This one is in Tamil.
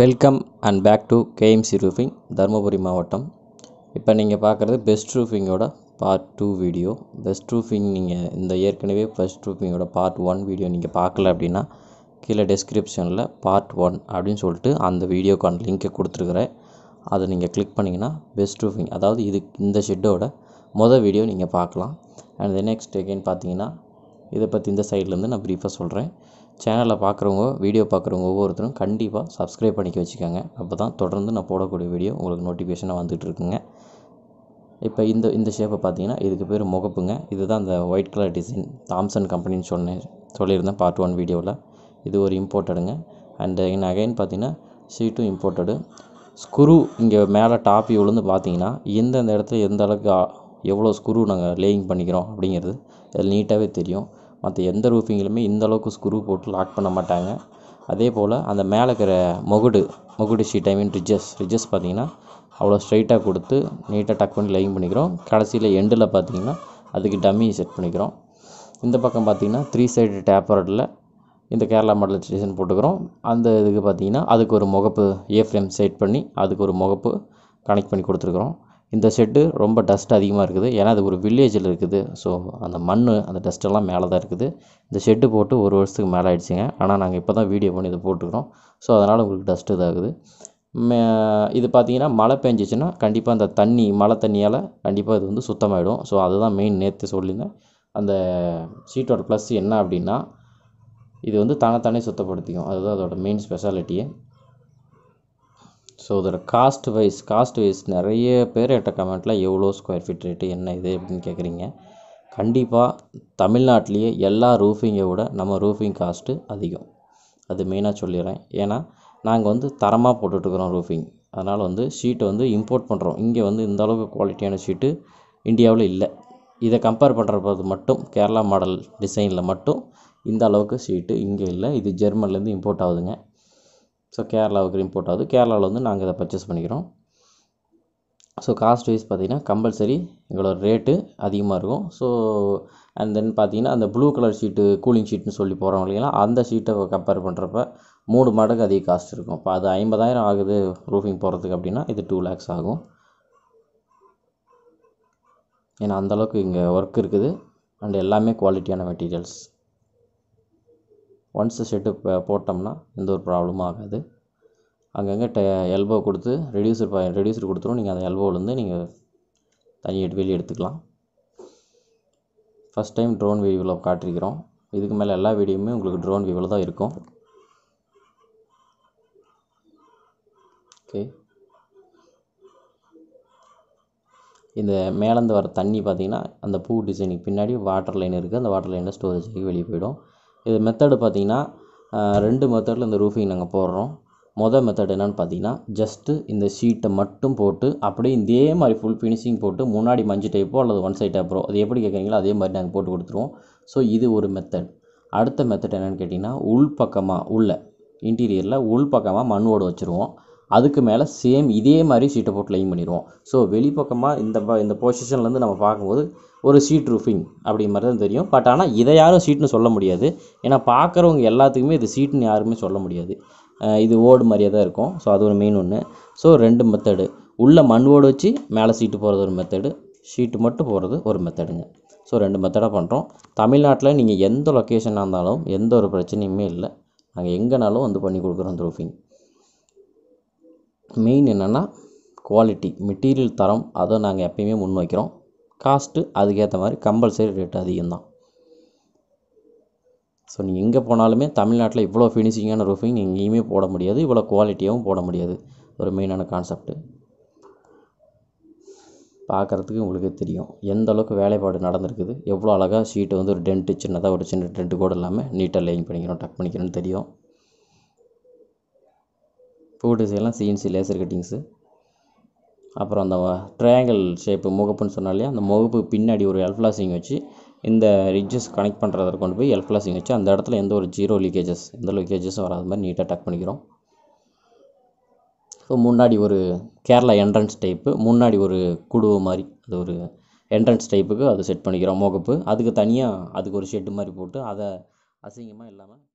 welcome and back to KMC roofing Dharmapuri மாவட்டம் இப்போ நீங்கள் பார்க்குறது பெஸ்ட் ரூஃபிங்கோட part two video best roofing நீங்கள் இந்த ஏற்கனவே ஃபஸ்ட் ரூஃபிங்கோட பார்ட் ஒன் வீடியோ நீங்கள் பார்க்கல அப்படின்னா கீழே டெஸ்கிரிப்ஷனில் பார்ட் ஒன் அப்படின்னு சொல்லிட்டு அந்த வீடியோக்கான லிங்க்கை கொடுத்துருக்குறேன் அதை நீங்கள் கிளிக் பண்ணிங்கன்னா பெஸ்ட் ரூஃபிங் அதாவது இது இந்த ஷெட்டோட மொதல் வீடியோ நீங்கள் பார்க்கலாம் அண்ட் நெக்ஸ்ட் எகைன் பார்த்தீங்கன்னா இதை பற்றி இந்த சைட்லேருந்து நான் ப்ரீஃபாக சொல்கிறேன் சேனலை பார்க்குறவங்க வீடியோ பார்க்குறவங்க ஒவ்வொருத்தரும் கண்டிப்பாக சப்ஸ்கிரைப் பண்ணிக்க வச்சுக்கோங்க அப்போ தான் தொடர்ந்து நான் போடக்கூடிய வீடியோ உங்களுக்கு நோட்டிஃபிகேஷனாக இருக்குங்க இப்போ இந்த இந்த ஷேப்பை பார்த்தீங்கன்னா இதுக்கு பேர் முகப்புங்க இதுதான் அந்த ஒயிட் கலர் டிசைன் தாம்சன் கம்பெனின்னு சொன்னேன் சொல்லியிருந்தேன் பார்ட் ஒன் வீடியோவில் இது ஒரு இம்போர்ட்டடுங்க அண்ட் இன்னும் அகைன் பார்த்தீங்கன்னா ஷீட்டும் இம்போர்ட்டடு ஸ்க்ரூ இங்கே மேலே டாப்பி விழுந்து பார்த்தீங்கன்னா எந்தெந்த இடத்துல எந்த அளவுக்கு எவ்வளோ ஸ்க்ரூ நாங்கள் லேயிங் பண்ணிக்கிறோம் அப்படிங்கிறது அது நீட்டாகவே தெரியும் மற்ற எந்த ரூஃபிங்கிலுமே இந்தளவுக்கு ஸ்க்ரூ போட்டு லாக் பண்ண மாட்டாங்க அதே போல் அந்த மேலே இருக்கிற முகுடு முகுடு sheet I mean ridges ridges பார்த்தீங்கன்னா அவ்வளோ ஸ்ட்ரைட்டாக கொடுத்து நீட்டாக டக் பண்ணி லைன் பண்ணிக்கிறோம் கடைசியில் எண்டில் பார்த்தீங்கன்னா அதுக்கு டம்மி செட் பண்ணிக்கிறோம் இந்த பக்கம் பார்த்தீங்கன்னா த்ரீ சைடு டேப்பரடில் இந்த கேரளா மாடல் ஸ்டேஷன் போட்டுக்கிறோம் அந்த இதுக்கு பார்த்தீங்கன்னா அதுக்கு ஒரு முகப்பு ஏ ஃப்ரேம் செட் பண்ணி அதுக்கு ஒரு முகப்பு கனெக்ட் பண்ணி கொடுத்துருக்குறோம் இந்த ஷெட்டு ரொம்ப டஸ்ட் அதிகமாக இருக்குது ஏன்னா அது ஒரு வில்லேஜில் இருக்குது ஸோ அந்த மண் அந்த டஸ்ட்டெல்லாம் மேலே தான் இருக்குது இந்த ஷெட்டு போட்டு ஒரு வருஷத்துக்கு மேலே ஆயிடுச்சுங்க ஆனால் நாங்கள் இப்போ தான் வீடியோ பண்ணி இதை போட்டுக்கிறோம் ஸோ அதனால் உங்களுக்கு டஸ்ட்டு இதாகுது மே இது பார்த்திங்கன்னா மழை பெஞ்சிச்சுன்னா கண்டிப்பாக அந்த தண்ணி மழை தண்ணியால் கண்டிப்பாக இது வந்து சுத்தமாகிடும் ஸோ அதுதான் மெயின் நேற்று சொல்லியிருந்தேன் அந்த சீட்டோட ப்ளஸ் என்ன அப்படின்னா இது வந்து தானே தானே சுத்தப்படுத்திக்கும் அதுதான் அதோட மெயின் ஸ்பெஷாலிட்டியே ஸோ அதில் காஸ்ட் வைஸ் காஸ்ட் வைஸ் நிறைய பேர் எட்ட கமெண்ட்டில் எவ்வளோ ஸ்கொயர் ஃபீட் ரேட்டு என்ன இது அப்படின்னு கேட்குறீங்க கண்டிப்பாக தமிழ்நாட்டிலேயே எல்லா ரூஃபிங்கை விட நம்ம ரூஃபிங் காஸ்ட்டு அதிகம் அது மெயினாக சொல்லிடுறேன் ஏன்னா நாங்கள் வந்து தரமாக போட்டுட்டுருக்குறோம் ரூஃபிங் அதனால் வந்து ஷீட்டை வந்து இம்போர்ட் பண்ணுறோம் இங்கே வந்து இந்த அளவுக்கு குவாலிட்டியான ஷீட்டு இந்தியாவில் இல்லை இதை கம்பேர் பண்ணுறது மட்டும் கேரளா மாடல் டிசைனில் மட்டும் இந்த அளவுக்கு ஷீட்டு இங்கே இல்லை இது ஜெர்மன்லேருந்து இம்போர்ட் ஆகுதுங்க ஸோ கேரளாவுக்கு இம்போர்ட் ஆகுது கேரளாவில் வந்து நாங்கள் இதை பர்ச்சேஸ் பண்ணிக்கிறோம் ஸோ காஸ்ட் வைஸ் பார்த்திங்கன்னா கம்பல்சரி எங்களோட ரேட்டு அதிகமாக இருக்கும் ஸோ அண்ட் தென் பார்த்திங்கன்னா அந்த ப்ளூ கலர் ஷீட்டு கூலிங் ஷீட்னு சொல்லி போகிறோம் இல்லைங்களா அந்த ஷீட்டை கம்பேர் பண்ணுறப்ப மூணு மடங்கு அதிக காஸ்ட் இருக்கும் இப்போ அது ஐம்பதாயிரம் ஆகுது ரூஃபிங் போகிறதுக்கு அப்படின்னா இது டூ லேக்ஸ் ஆகும் ஏன்னா அந்தளவுக்கு இங்கே ஒர்க் இருக்குது அண்ட் எல்லாமே குவாலிட்டியான மெட்டீரியல்ஸ் ஒன்ஸ் ஷெட்டு இப்போ போட்டோம்னா எந்த ஒரு ப்ராப்ளமும் ஆகாது அங்கங்கே ட எல்போ கொடுத்து ரெடியூசர் ப ரெடியூசர் கொடுத்துரும் நீங்கள் அந்த எல்போவிலேருந்து நீங்கள் தண்ணி வெளியே எடுத்துக்கலாம் ஃபஸ்ட் டைம் ட்ரோன் வீடியோவில் காட்டியிருக்கிறோம் இதுக்கு மேலே எல்லா வீடியோவுமே உங்களுக்கு ட்ரோன் வீடியோவில் தான் இருக்கும் ஓகே இந்த மேலேருந்து வர தண்ணி பார்த்திங்கன்னா அந்த பூ டிசைனுக்கு பின்னாடி வாட்டர் லைன் இருக்குது அந்த வாட்டர் லைனில் ஸ்டோரேஜுக்கு வெளியே போயிடும் இது மெத்தடு பார்த்தீங்கன்னா ரெண்டு மெத்தடில் இந்த ரூஃபிங் நாங்கள் போடுறோம் மொதல் மெத்தட் என்னென்னு பார்த்தீங்கன்னா ஜஸ்ட்டு இந்த ஷீட்டை மட்டும் போட்டு அப்படியே இதே மாதிரி ஃபுல் ஃபினிஷிங் போட்டு முன்னாடி மஞ்சள் டைப்போ அல்லது ஒன் சைட் டைப்போ அது எப்படி கேட்குறீங்களோ அதே மாதிரி நாங்கள் போட்டு கொடுத்துருவோம் ஸோ இது ஒரு மெத்தட் அடுத்த மெத்தட் என்னென்னு கேட்டிங்கன்னா பக்கமாக உள்ளே இன்டீரியரில் உள் பக்கமாக மண் ஓடு வச்சுருவோம் அதுக்கு மேலே சேம் இதே மாதிரி சீட்டை போட்டு லைன் பண்ணிடுவோம் ஸோ வெளிப்பக்கமாக இந்த ப இந்த பொசிஷன்லேருந்து நம்ம பார்க்கும்போது ஒரு சீட் ரூஃபிங் அப்படி மாதிரி தான் தெரியும் பட் ஆனால் இதை யாரும் சீட்னு சொல்ல முடியாது ஏன்னா பார்க்குறவங்க எல்லாத்துக்குமே இது சீட்னு யாருமே சொல்ல முடியாது இது ஓடு மாதிரியே தான் இருக்கும் ஸோ அது ஒரு மெயின் ஒன்று ஸோ ரெண்டு மெத்தடு உள்ளே மண் ஓடு வச்சு மேலே சீட்டு போகிறது ஒரு மெத்தடு ஷீட்டு மட்டும் போகிறது ஒரு மெத்தடுங்க ஸோ ரெண்டு மெத்தடாக பண்ணுறோம் தமிழ்நாட்டில் நீங்கள் எந்த லொக்கேஷனாக இருந்தாலும் எந்த ஒரு பிரச்சனையுமே இல்லை நாங்கள் எங்கேனாலும் வந்து பண்ணி கொடுக்குறோம் ரூஃபிங் மெயின் என்னென்னா குவாலிட்டி மெட்டீரியல் தரம் அதை நாங்கள் எப்பயுமே முன் வைக்கிறோம் காஸ்ட்டு அதுக்கேற்ற மாதிரி கம்பல்சரி ரேட் அதிகம்தான் ஸோ நீங்கள் எங்கே போனாலுமே தமிழ்நாட்டில் இவ்வளோ ஃபினிஷிங்கான ரூஃபிங் எங்கேயுமே போட முடியாது இவ்வளோ குவாலிட்டியாகவும் போட முடியாது ஒரு மெயினான கான்செப்ட்டு பார்க்குறதுக்கு உங்களுக்கே தெரியும் எந்த அளவுக்கு வேலைப்பாடு நடந்திருக்குது எவ்வளோ அழகாக ஷீட்டு வந்து ஒரு டென்ட்டு சின்னதாக ஒரு சின்ன டென்ட்டு கூட இல்லாமல் நீட்டாக லைன் பண்ணிக்கிறோம் டக் பண்ணிக்கிறோன்னு தெரியும் டூ டிசைன்லாம் சிஎன்சி லேசர் கட்டிங்ஸு அப்புறம் அந்த ட்ரையாங்கிள் ஷேப்பு முகப்புன்னு சொன்னாலே அந்த முகப்பு பின்னாடி ஒரு எல்ஃப்ளாசிங் வச்சு இந்த ரிட்ஜஸ் கனெக்ட் பண்ணுறத கொண்டு போய் எல்ஃப்ளாசிங் வச்சு அந்த இடத்துல எந்த ஒரு ஜீரோ லீக்கேஜஸ் எந்த லீக்கேஜஸும் வராத மாதிரி நீட்டாக டக் பண்ணிக்கிறோம் ஸோ முன்னாடி ஒரு கேரளா என்ட்ரன்ஸ் டைப்பு முன்னாடி ஒரு குடுவை மாதிரி அது ஒரு என்ட்ரன்ஸ் டைப்புக்கு அது செட் பண்ணிக்கிறோம் முகப்பு அதுக்கு தனியாக அதுக்கு ஒரு ஷெட்டு மாதிரி போட்டு அதை அசிங்கமாக இல்லாமல்